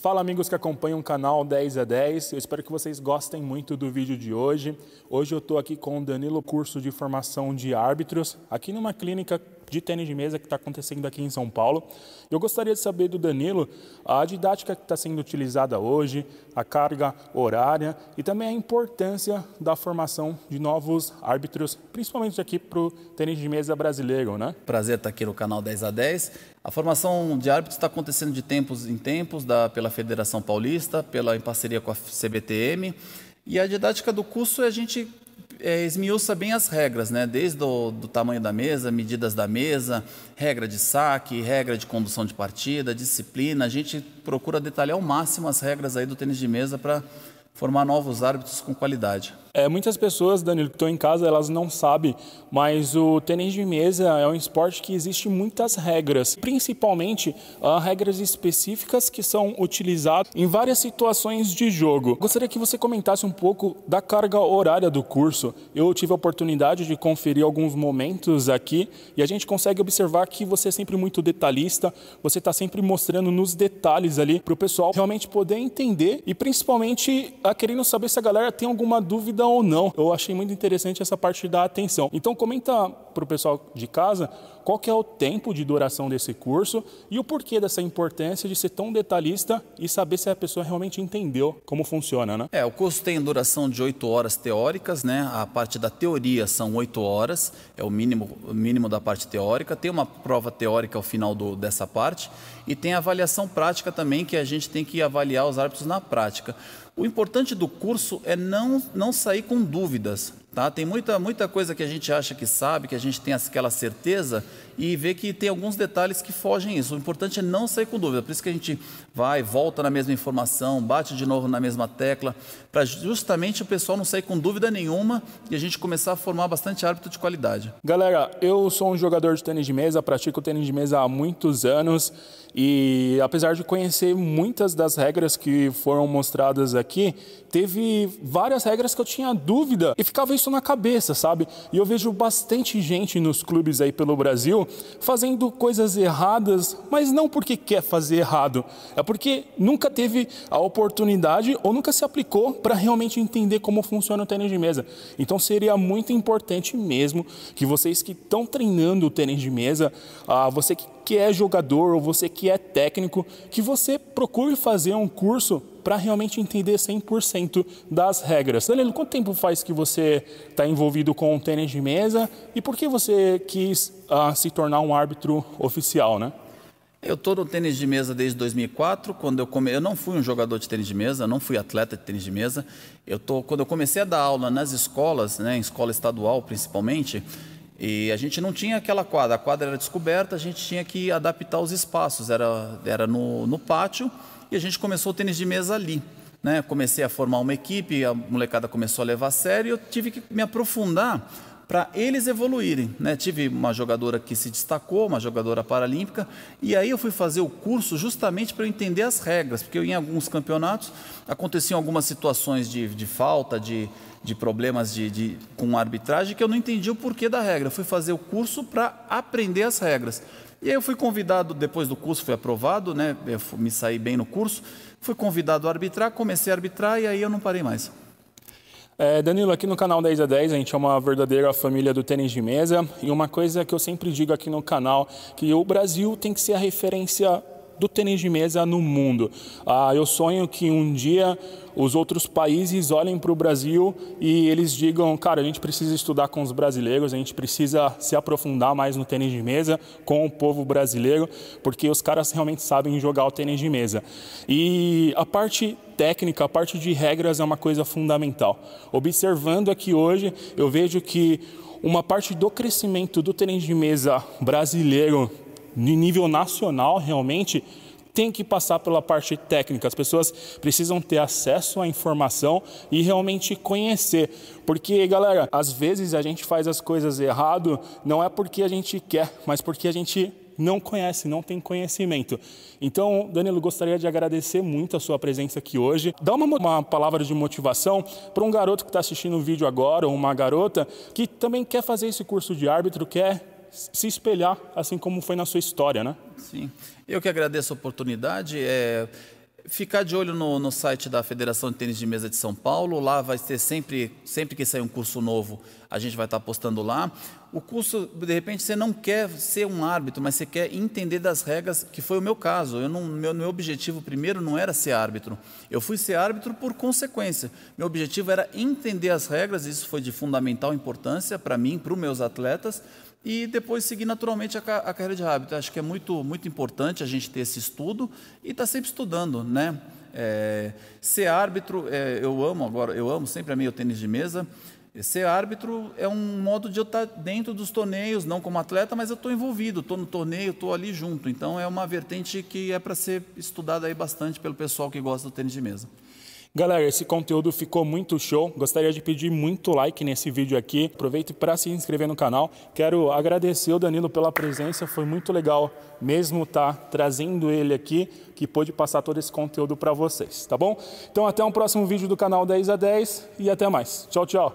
Fala amigos que acompanham o canal 10 a 10, eu espero que vocês gostem muito do vídeo de hoje. Hoje eu estou aqui com o Danilo, curso de formação de árbitros, aqui numa clínica de tênis de mesa que está acontecendo aqui em São Paulo. Eu gostaria de saber do Danilo a didática que está sendo utilizada hoje, a carga horária e também a importância da formação de novos árbitros, principalmente aqui para o tênis de mesa brasileiro, né? Prazer estar tá aqui no canal 10 a 10. A formação de árbitros está acontecendo de tempos em tempos, da, pela Federação Paulista, pela, em parceria com a CBTM. E a didática do curso é a gente é, esmiuça bem as regras, né? desde o do tamanho da mesa, medidas da mesa, regra de saque, regra de condução de partida, disciplina. A gente procura detalhar ao máximo as regras aí do tênis de mesa para formar novos árbitros com qualidade. É, muitas pessoas, Danilo, que estão em casa, elas não sabem, mas o tênis de mesa é um esporte que existe muitas regras, principalmente uh, regras específicas que são utilizadas em várias situações de jogo. Gostaria que você comentasse um pouco da carga horária do curso. Eu tive a oportunidade de conferir alguns momentos aqui e a gente consegue observar que você é sempre muito detalhista, você está sempre mostrando nos detalhes ali para o pessoal realmente poder entender e principalmente uh, Tá querendo saber se a galera tem alguma dúvida ou não. Eu achei muito interessante essa parte da atenção. Então comenta para o pessoal de casa qual que é o tempo de duração desse curso e o porquê dessa importância de ser tão detalhista e saber se a pessoa realmente entendeu como funciona, né? É, o curso tem duração de 8 horas teóricas, né? A parte da teoria são 8 horas, é o mínimo, mínimo da parte teórica. Tem uma prova teórica ao final do, dessa parte e tem a avaliação prática também, que a gente tem que avaliar os árbitros na prática. O importante do curso é não, não sair com dúvidas. Tá? Tem muita, muita coisa que a gente acha que sabe, que a gente tem aquela certeza e vê que tem alguns detalhes que fogem isso. O importante é não sair com dúvida. Por isso que a gente vai, volta na mesma informação, bate de novo na mesma tecla, para justamente o pessoal não sair com dúvida nenhuma e a gente começar a formar bastante árbitro de qualidade. Galera, eu sou um jogador de tênis de mesa, pratico tênis de mesa há muitos anos e apesar de conhecer muitas das regras que foram mostradas aqui, teve várias regras que eu tinha dúvida e ficava isso na cabeça, sabe? E eu vejo bastante gente nos clubes aí pelo Brasil fazendo coisas erradas, mas não porque quer fazer errado, é porque nunca teve a oportunidade ou nunca se aplicou para realmente entender como funciona o tênis de mesa. Então seria muito importante mesmo que vocês que estão treinando o tênis de mesa, ah, você que que é jogador ou você que é técnico, que você procure fazer um curso para realmente entender 100% das regras. Danilo, quanto tempo faz que você está envolvido com o tênis de mesa e por que você quis ah, se tornar um árbitro oficial, né? Eu estou no tênis de mesa desde 2004, quando eu come... eu não fui um jogador de tênis de mesa, não fui atleta de tênis de mesa. Eu tô quando eu comecei a dar aula nas escolas, né, em escola estadual principalmente, e a gente não tinha aquela quadra, a quadra era descoberta, a gente tinha que adaptar os espaços, era, era no, no pátio e a gente começou o tênis de mesa ali. Né? Comecei a formar uma equipe, a molecada começou a levar a sério e eu tive que me aprofundar para eles evoluírem. Né? Tive uma jogadora que se destacou, uma jogadora paralímpica, e aí eu fui fazer o curso justamente para eu entender as regras, porque em alguns campeonatos aconteciam algumas situações de, de falta, de, de problemas de, de, com arbitragem, que eu não entendi o porquê da regra. Eu fui fazer o curso para aprender as regras. E aí eu fui convidado, depois do curso, fui aprovado, né? eu me saí bem no curso, fui convidado a arbitrar, comecei a arbitrar e aí eu não parei mais. É, Danilo, aqui no canal 10 a 10, a gente é uma verdadeira família do tênis de mesa. E uma coisa que eu sempre digo aqui no canal, que o Brasil tem que ser a referência do tênis de mesa no mundo. Ah, eu sonho que um dia os outros países olhem para o Brasil e eles digam, cara, a gente precisa estudar com os brasileiros, a gente precisa se aprofundar mais no tênis de mesa com o povo brasileiro, porque os caras realmente sabem jogar o tênis de mesa. E a parte técnica, a parte de regras é uma coisa fundamental. Observando aqui hoje, eu vejo que uma parte do crescimento do tênis de mesa brasileiro nível nacional realmente tem que passar pela parte técnica. As pessoas precisam ter acesso à informação e realmente conhecer. Porque, galera, às vezes a gente faz as coisas errado, não é porque a gente quer, mas porque a gente não conhece, não tem conhecimento. Então, Danilo, gostaria de agradecer muito a sua presença aqui hoje. Dá uma, uma palavra de motivação para um garoto que está assistindo o vídeo agora, ou uma garota, que também quer fazer esse curso de árbitro, quer se espelhar, assim como foi na sua história, né? Sim. Eu que agradeço a oportunidade. É... Ficar de olho no, no, site da Federação de Tênis de Mesa de São Paulo. Lá vai ter sempre, sempre que sair um curso novo, a gente vai estar postando lá. O curso, de repente, você não quer ser um árbitro, mas você quer entender das regras, que foi o meu caso. Eu não, meu, meu objetivo primeiro não era ser árbitro. Eu fui ser árbitro por consequência. Meu objetivo era entender as regras, isso foi de fundamental importância para mim, para os meus atletas e depois seguir naturalmente a, a carreira de hábito. Acho que é muito, muito importante a gente ter esse estudo e estar tá sempre estudando, né? É, ser árbitro, é, eu amo agora, eu amo, sempre amei o tênis de mesa. É, ser árbitro é um modo de eu estar tá dentro dos torneios, não como atleta, mas eu estou envolvido, estou no torneio, estou ali junto. Então é uma vertente que é para ser estudada aí bastante pelo pessoal que gosta do tênis de mesa. Galera, esse conteúdo ficou muito show. Gostaria de pedir muito like nesse vídeo aqui. Aproveite para se inscrever no canal. Quero agradecer o Danilo pela presença. Foi muito legal mesmo estar tá trazendo ele aqui, que pôde passar todo esse conteúdo para vocês, tá bom? Então até um próximo vídeo do canal 10 a 10 e até mais. Tchau, tchau.